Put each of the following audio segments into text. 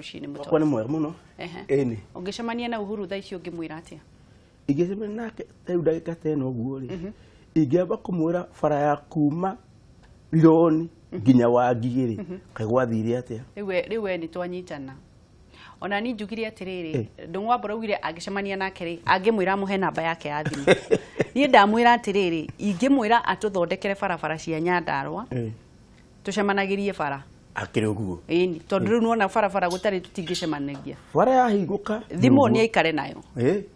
rucinä må kwa ni mwega må ehe ä å ngä cemania na uhuru thaa icio ngä mwä ra nake tarä u ndagä ka tena å guo rä mhm. ingä amba kå mwä ra bara ya kuma loni mhm. nginya wa ngigä rä mhm. kaigwathire atä a nä twanyitana ona ni njugire atiriri ndungwambora ugire angicemania nake ri angimwira muhe namba yake ya thimu nie ndamwira atiriri ingimwira atuthondekere barabara cia nyandarwa tucemanagirie bara akiri uguo ĩni tondũ rĩu nuona barabara gũtarĩ tũtingĩcemanagia bara yahingũka thimũ nĩ aikare nayo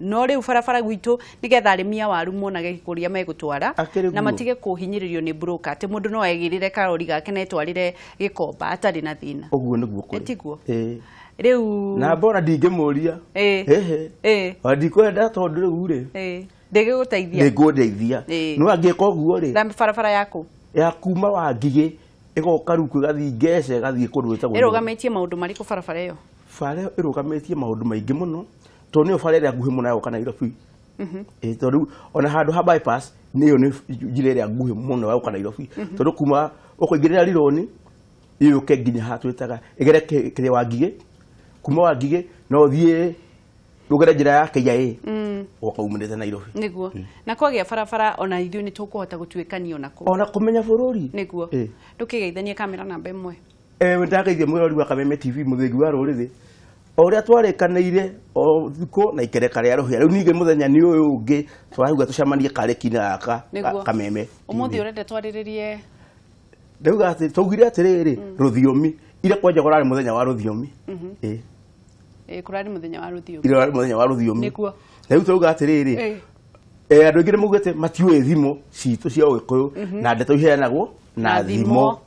no u barabara nä getha arä mia waru monage kũrĩa megũtwara na matige kũhinyĩrĩrio nĩ broker atĩ mũndũ no egĩrĩre karori gake na etwarĩre gĩkomba atarĩ na thĩna ũguo nĩguo kũrĩ tiguo rĩu na mbona ndingĩmũria ĩhĩ ĩhĩ ndikwenda tondũ rĩu rĩ ndĩgĩgũteithia ndĩgũndeithia no angĩka ũguo rĩ na barabara yaku ya kuma wangigĩ igoka riu gathii ngece gathii kundu itagwo irugametie maundu mariku barabara iyo bara iyo irugametie maundu maingi muno to niyo bara iria nguhi muno yoka nairobi e mhm. riu ona handu ha bypass ni niyo ni njira iria nguhi muno yoka nairobi mhm. tondu kuma ukoingirira rironi iuke nginya ha twitaga igere kiria wangige kuma wangige no thie ndugera jira ya KIA oka umirite Nairobi niguo mm. na kwa kwagia farafara ona ni ithuĩ nĩ tũkũhota gũtuĩkania ona kũ ona kũmenya bũrũri niguo ya eh. kamera na namba wenda ewe eh, ndageithie mwĩrori wa Kameme TV mũthĩgi wa rũrĩrĩ o ũrĩa ile o thikũ na ikere ikereka rĩa rũhĩa rĩu ningĩ mũthenya nĩ ũyũ ũngĩ tũrauga tũcemanie karĩki-inĩ gaka Kameme ũmũthĩ ũrenda twarĩrĩrie ndauga atĩ twaugire atĩrĩrĩ mm. rũthiomi ira kwanja kũrarĩ mũthenya wa rũthiomi mm-hmm. eh kurari muthenya wa ruthiumi ira muthenya wa ruthiumi nikuo na riu twauga atiriri andå aingä nä maugäte matiå thimå citå cia å gä kå yå na ndeto iheanagwo na thimo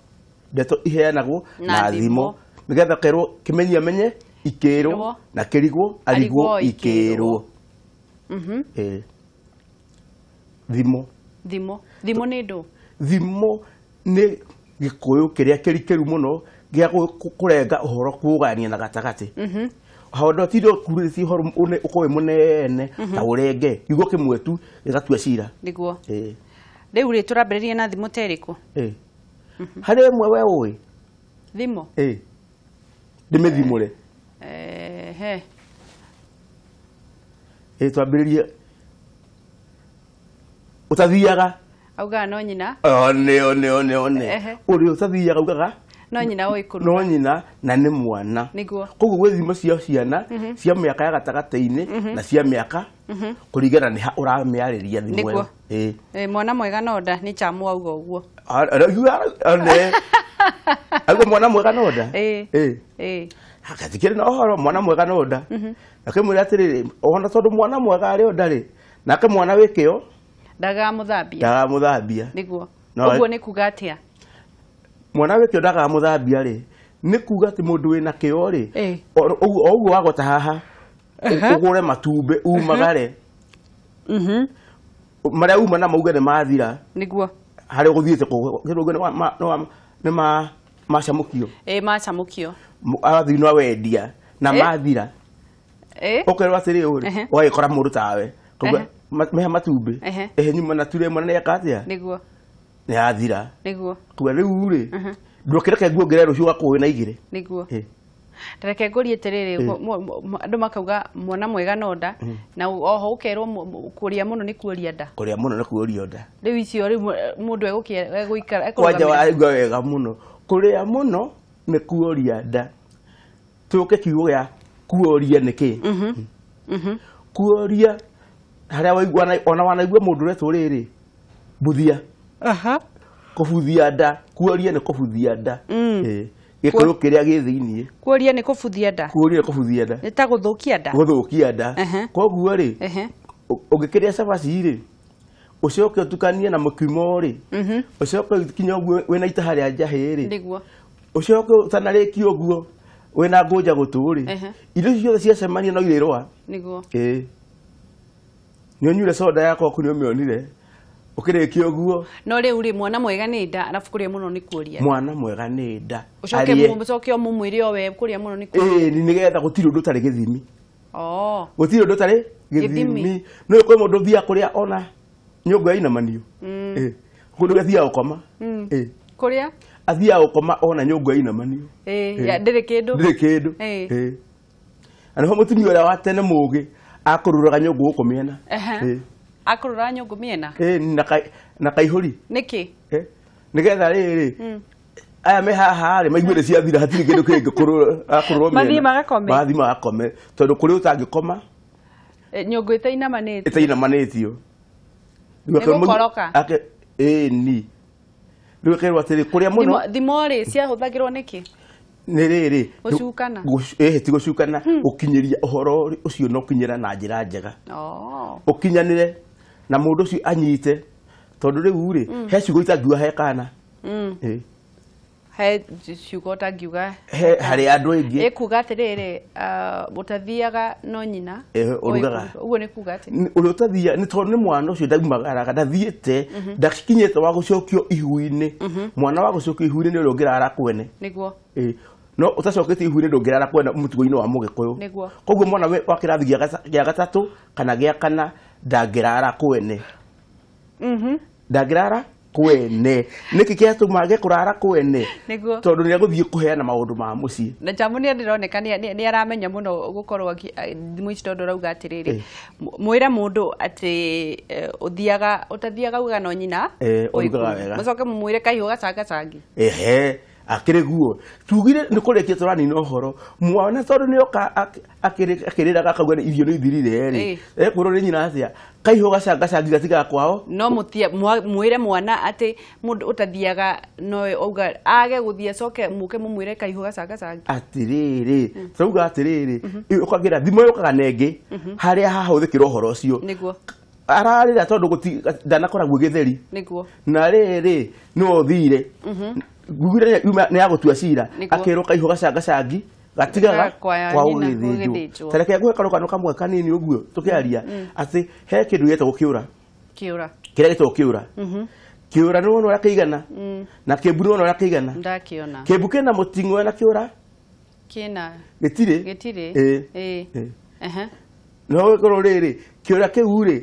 ndeto iheanagwo na thimo nä getha kerwo kä menyia menye ikä rwo na kä rigwo arigwo ikä rwo mhm. thimo thimo nä ndå thimo nä gä kå yå kä rä a kä rikä ru må no gä a kå renga å horo kå gania na gatagatä mhm hondo tido kurisi horo une ukowe munene mm -hmm. ta urenge igo kimwetu igatua cira niguo eh riu ri turambiririe na thimu teriku eh mm -hmm. hari mwe we uwe thimu eh ndimithimure eh he eh twambiririe utathiaga augaga no nyina one one one one uri utathiaga augaga no nyina oi kuruga no nyina na nä mwana niguo koguo gwä thimo cia ciana mhm. cia mä aka ya gatagatä-inä mhm. na cia mä aka mhm. kå ringana nä ha å ramä arä ria mwana mwega no nda nä chamu auga å guo auga mwana mwega no nda ah, gatikirä na horo mwana mwega no nda nakä mwä ra atä rä ona tondå mwana mwega arä o nda nake mwana wä kä o ndagamå thambia ndagamå thambia nä nä a mwana wä kä o thambia rä nä kuga atä må ndå wä na kä o ugu wago guo wagota haha å gå re matumbä umagare mm-hmm. marä a uma na mauge nä mathira niguo harä a gå thiä no nä ma kio macamå kio athini wa wendia na mathira å kerwo atä rä å rä å gagä kora må ndå tawe meha matumbä ehe nyuma na turä mwana nä eka atä a nä yathira kuga rä u rä ndåkä reke nguongerera rå ciå gakorwo na igä rä nä reke ngå rie atä rä rä andå makauga mwana mwega no nda na oho å kerwo kå rä a må no nä kuoria nda kå rä a må no nä kuoria nda rä u icio rä må ndå egå ikarakwanja waigua wega må no kå rä a må no nä kuoria nda tå ke kiugo gä a kuoria nä kä mm-hmm. mm-hmm. kuoria harä a ona wanaigua må ndå å retwo rä rä mbuthia aha kubuthia nda kuoria ni kubuthia nda gä kå yå kä rä a kuoria ni kubuthia nda kuoria nä kubuthia nda ni ta guthukia nda guthukia nda koguo rä å ngä kä rä a cabaci rä ucoke utukanie na mukimo ri ucoke mhm. kinya uguo wina itaha ria njahi ri niguo ucoke utanariki uguo wina ngunja gutu ri irio icio ciothe ciacemania no irirwa niguo ä eh. nä å soda yakwa ku nä ukirĩkia ũguo no rĩu rĩ mwana mwega nĩ nda arabu kũrĩa mũno nĩ kuoria mwana mwega nĩ nda coke mũmwĩre o we kũrĩa mũno nĩ kuoria nĩ getha gũtirĩ ũndũ ũtarĩ gĩthimi gũtirĩ ũndũ ũtarĩ gĩthimi nĩ kwĩ mũndũ thia kũrĩa ona ina nyũngũ yainamanio mm. kũndũ gathia gũkoma mm. kũrĩa athia gũkoma ona ina nyũngũ yainamanio ndĩrĩ kĩndũ ndĩrĩ kĩndũ na nĩho mũtumia ũrĩa wa tene mũũgĩ akũrũraga nyũngũ gũkũ eh akurura nyungu miena eh na kaihuri niki eh nigetha riri hmm. aya me haha ri maiguä rä ciathira hatirä kä ndå kä ngä mathiä magakome tondå kå rä å tangä koma nyå ngå ä tainamanä tio ni rä kä rwo atä rä kå rä a må no thimorä ciahå thagä rwo nä kä nä rä rä ä ti gå cukana å kinyä ria å horo å cio no å kinyä ra na njä ra njega å oh. kinyanä re na mundu cio anyite tondu riu ri mm. he ciugo itangiuga he kana mm. he ciugo utangiuga harä andå aingä kuga atä rä ah, rä må tathiaga no nyina urugaga uguo nä kuga atä å rä a å tathia nä tondå nä mwana å cio ndaumagaraga ndathiä te mhm. ndakinyä te wa gå cokio ihu-inä mhm. mwana wa gå cokio ihu-inä nä å rä a å ngä rara kwene nä no å tacokä te ihu ndå ngä rara kwena må tugo-inä wa må gä kå yå koguo mwana wakä rathi gä a gatatå kana gä a kana ndangärara kwene mm-hmm. ndangärara kwene nä kä kä atå kurara kwene tondå nä agå thiä kå heana maå ndå ma må ciä na camå nä ndä aramenya må no gå korwo thimå ici tondå rauga atä rä eh. rä må ä re må ndå atä å e, thiaga å tathiaga uga no nyina å eh, igaga wega må coke må mwä re kahiå gacangacangä ehe akire guo tugire nä kå rä kia tå ranina å horo mwana tondå nä oka akä rä raga ni irio nä ithirire-rä ekwä rwo nä nyina atä a kaiho gacangacangi gatigaga kwao no mwä re mwana atä må ndå no tathiaga auga age guthia soke muke mumwire kai mwä re kaiho gacangacangi atä rä rä tårauga atä rä rä å kagä ra thimå yå kaga nengä harä a hahå thä kä ra å horo å cio ararä ra tondå ndanakoragwo gä theri na rä rä no thire mhm ngugire nä yagåtua cira akä rwo kaihu gacangacangi gatigaga kwa å gä thä njwo tareke ngå he karå kanå kamwe kanini å guo tå kä aria mm, mm. atä he kä ndå gä etagwo kä å kiura kä rä a gä tagwo kä å ra mm-hmm. kä å igana mm. na kä mbu nä igana kä mbu kä na må ting'oe na kä å ra gä tirä no gå rwo rä rä kä å ra kä u rä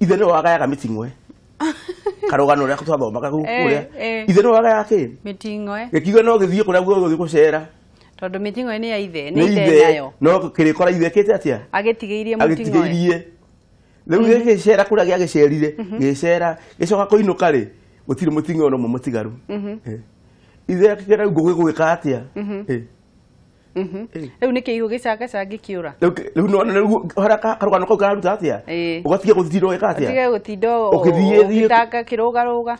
ithe nä karugano ria twathomaga eh, maga eh. kuria ithe eh. no waga yake mitingo eh gikiuga no githie kuria guo guthie kucera tondu mitingo ni ya ithe ni ithe nayo no kirikora ithe kete atia agitigiirie mutingo agitigiirie riu gigicera mm-hmm. kuria gicerire mm-hmm. gicera gicoka kuinuka ri gutire mutingo no mumutigaru mm-hmm. ithe akikera guo gwika atia mhm u mm-hmm. riu ni kiigu gicagacangi kiura riu hara karugano kau kararuta atia ugatiga gutinda ugeka atia utige gutinda ugitanga kirugaruga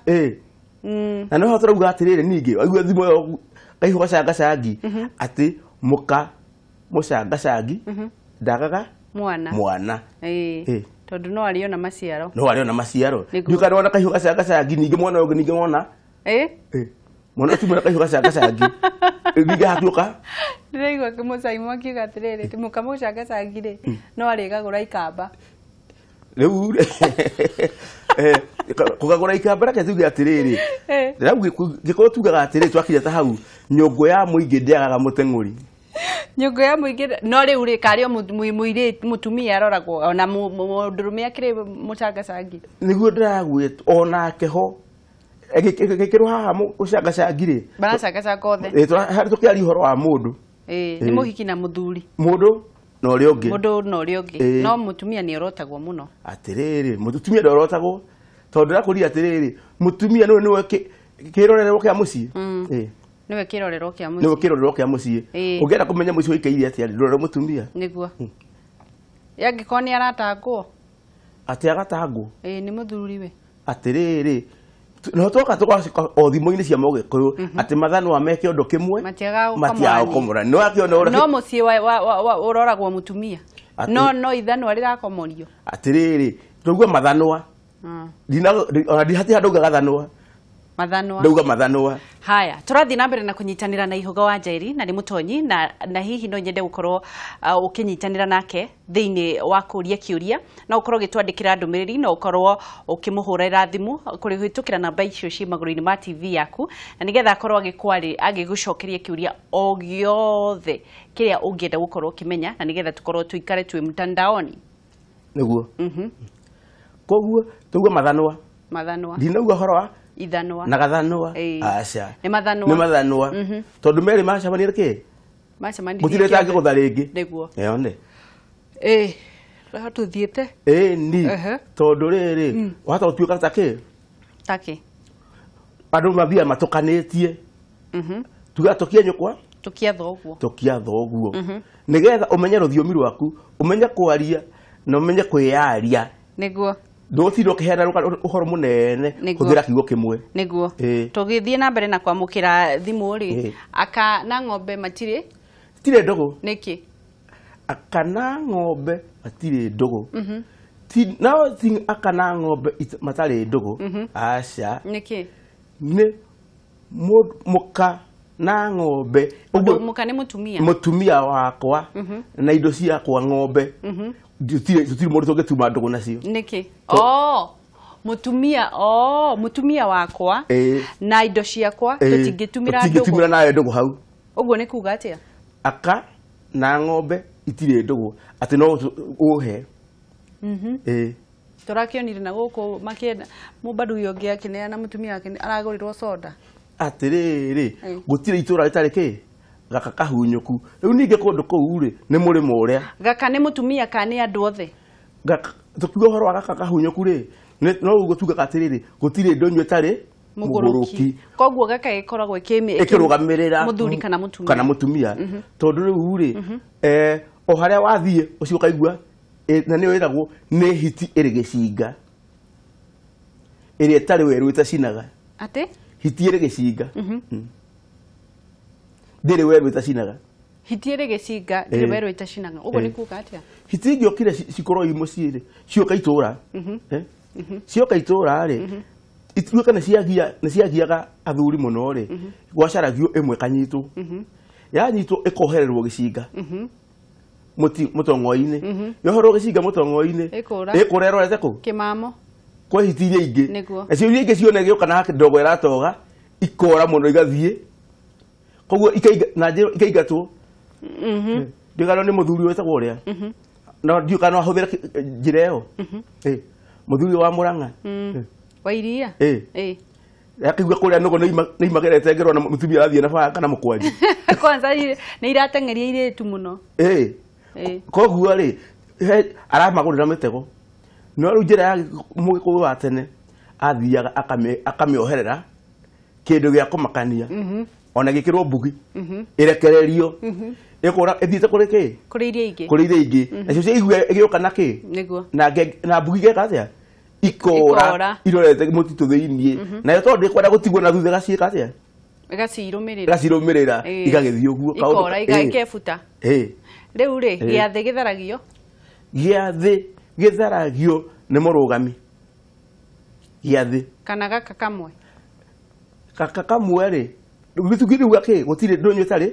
mm. na no hotora uga atiriri ningi aigua thimu yo kaihu gacangacangi mm-hmm. ati muka mucangacangi mm-hmm. ndagaga mwana mwana tondu no ario na maciaro no arä ona maciaro ndiukarona kaihu gacangacangi ningi mwana ugu ningi mwana mwana tu mwana kaishuka shaka shagi biga hakuka ndiregwa kimuca imwe kiga atiriri timuka mucanga cangire mm. no arigagura ikamba riu eh, kugagura ikamba reke tuge atiriri eh. rau gikorwo tugaga atiriri twakinya ta hau nyũngũ ya mũingĩ ndĩagaga mũteng'ũri nyũngũ ya mũingĩ no rĩu rĩ karĩ mũirĩtu mũtumia aroragwo ona mũndũrũme akĩrĩ mũcanga cangi nĩguo ndĩragwĩtwo onake ho gikirwo haha gucangacangire maracangacanga othe harä tå kä aria å horo wa må ndå nä må hiki na må thuri må ndå na å rä a å ngä må ndå na å rä a å ngä no må tumia nä orotagwo må no atä rä rä må tumia ndå orotagwo tondå rakå ria atä rä rä må tumia nä we kä rorerwo kä a må ciä nä we kä rorerwo kä a må ciä nä å ngä enda kå menya må ciä å ikairie atä arä ndå må tumia nä guo angä korwo nä aratangwo atä agatangwo nä må thuri we atä rä rä no twoka twoka ah. o thimo ini cia mugikuyu ati mathano wa meke undu kimwe matiao komora no ati ona no mucii wa uroragwo mutumia no no ithanwa rirakomorio atiriri tugwa mathanwa ona ndihati handu ngagathanwa mathanwa ndauga mathanwa haya turathi na mbere na kunyitanira na ihuga wa njeri na ni mutonyi na na hihi no nyende gukorwo uh, ukinyitanira nake thini wa kuria kiuria na ukorwo gitwandikira ndumiriri no ukorwo ukimuhurira thimu hitukira na icio ci maguru-ini ma tv yaku na nigetha akorwo agikwari agigucokeria kiuria o kiria ungienda gukorwo kimenya na nigetha tukorwo tuikare twi mtandaoni niguo mhm mm -hmm. koguo tuuga mathanwa mathanwa ndinauga horo wa ithanwa na gathanwa aca nä mathanwa nä mathanwa mhm. tondå merä macemania rä kä må tirä tangä gå tha rä ngä näguo one tå thiä te ni tondå rä rä mm. wahota gå tuä ka takä takä andå mathia matå kanä tie mhm. tuga tå kie nyå kwa tå thoguo tokia thoguo mhm. nä getha å menye rå thiomi rwaku å menye kwaria na å menye kwä yaria näguo nducirwo kiheana uhoro munene huthira kiugo kimwe niguo tugithie na mbere na kwamukira thimu ri aka na ngombe matire tire ndogo niki aka na ngombe matire ndogo mhm ti no thing aka na ngombe matare ndogo mm-hmm. acha niki må ka na ngombe muka ni mutumia tumia wakwa mm-hmm. na indo ciakwa ngombe mm-hmm gä må ndå tå ndå na cio nä kä tumia oh tumia oh, wakwa eh, na indo ciakwa eh, tutingitumira ra nawe gå hau guo nä kuga a aka na ng'ombe ndå gå atä no å mhm eh. tå rakä onire na guku makienda mubadu yonge akineana mutumia wake aragurirwo soda itå ra rä tarä kä gaka kahunyuku riu ninge kundu kuu ri ni murimo uria gaka ni mutumia ka ni andu othe tukiuga uhoro wa gaka kahunyuku ri no uguo tuga gatiriri gutiri nyu tari muguruki koguo gaka kimi ikirugamirira muthuri kana mutumia kana mutumia mhm. tondu riu ri mhm. eh oharia wathie ucio kaigua na ni iragwo ni hiti iri gicinga iri tari weru itacinaga ate hiti iri gicinga mhm. mm ndä werå itacinaga hitirä gä cinga ndä eh. werå itacinaga å guo eh. nä kuga atä a hitingä okire cikorwo imå ciä rä cioka itå ra mhm. eh? mhm. cioka itå ra rä mhm. ituĩka nĩ ciagiaga athuri mũno rĩ gwacaragio ĩmwe kanyitwo yanyitwo ĩkohererwo gĩcinga mũtong'oi-inĩ yoherwo gĩcinga mũtong'oi-inĩ ĩkũra ĩrorete kũ kĩmamo kwa hiti iria ingĩ nacio iria ingĩ ciona gĩoka na ndogo ĩratoga ikora mũno igathiĩ koguo ikaiga tu mm-hmm. eh, ndigano nä må thuri å tagwo å rä a mm-hmm. na ndiå kana ahå thä eh, ra njä ra ä yo må mm-hmm. eh, wa må ranga mm. wa iria eh kå rä a nuko nä imagerete ngä rona må tumia arathiä na baa kana må kwanji kwanza ni irateng'eria irä tu må eh koguo rä aramagå rä ra mä tego no rä u njä ra ya må gä kå wa tene athiaga akamä oherera kindu gya kumakania mhm. ona gikirwo mbugi irekererio mhm. ikora mhm. ithite kuri ki kuri iria ingi kuri iria ingi na cio igua igiuka na ki niguo na na mbugi ge atia ikora irorete mutitu thiini nayo tondu ikwenda gutigwa na thutha gaciika atia gacirumirira gacirumirira igagithii uguo ikora igakefuta riu ri giathi githaragio giathi githaragio ni murugami giathi kana gaka kamwe kaka kamwe rä gätungä rä u gakä gå tirä ndå nyå tarä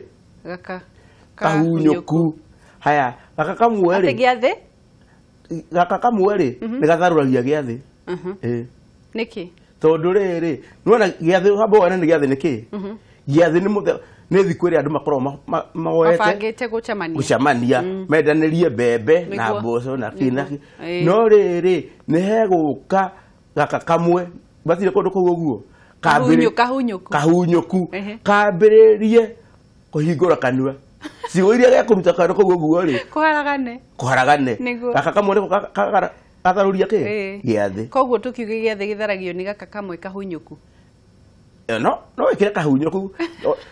kahunyå haya gaka kamwe rä gä gaka rä mhm. nä gatharå ragia gä athä mhm. nä kä tondå rä rä nona gä athä hamba wone nä mhm. gä athä nä kä gä athä nä må nä thikå ä rä andå makoragwo maoete gå cemania mendanä mm. rie mbembe na mboco na kä no rä rä nä hegå ka gaka kamwe batire kå ndå kå u å guo kahunyuku kambä rä kanua cigo iria gekuruta kanua kau uguo ri kuharagane kuharagane gaka kamwe ria kä gäathä koguo tå kiuge gä athä gä tharagio nä gaka kamwe kahunyå eh, no no wä kä re kahunyå ku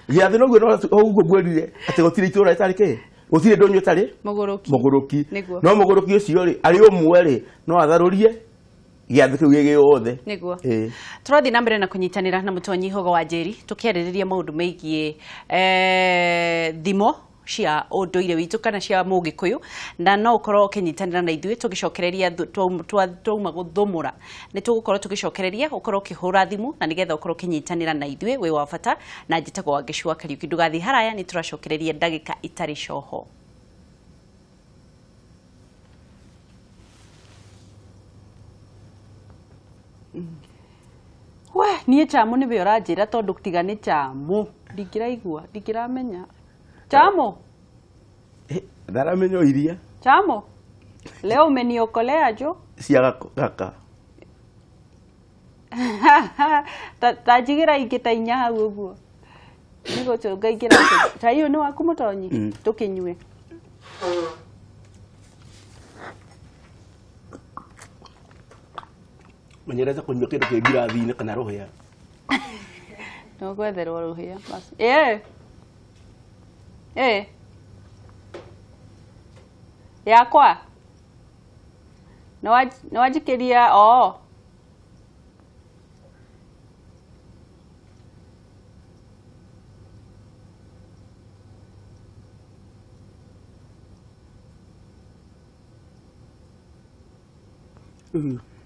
gä athä noguo ouguo mwerire atä gå tirä itå ra ä kä gå tirä ndå nyu tarä må gå rå ki no må gå rå ki å cio rä arä å mwe rä no atharå rie giathä kä u gä gä othe nä guo tå rathiä na mbere na kå nyitanä ra na må tonyi hogo wa njeri tå kä arä rä ria maå ndå mä igiä e, thimo cia ire witu kana cia yå na no nyitanä ra na ithuĩ tũgĩcokereria twauma gũthũmũra nĩ å kä hå ra thimå na kä nyitanä ra na ithuĩ wĩ wa bata na njĩtagwo wa ngĩcua ndå gathiä haraya racokereria tũracokereria ka itarä coho we niä camå nä we å ranjä ra tondå tiga nä camå ndingä raigua ndingä ramenya camå eh, ndaramenya iria camå leo umeniokolea jo cia gaka tanjigä ingä ta inya hau å guo nä gå ngaingä ra ta nä waku må tonyi mm. tå kä nyue menyereze kunywa kindu kä ngirathi-inĩ kana rũhĩa no gwetherwo rũhĩa basi ĩĩ eh! ĩĩ eh! yakwa nĩ wanjĩkĩria oo mm mm-hmm.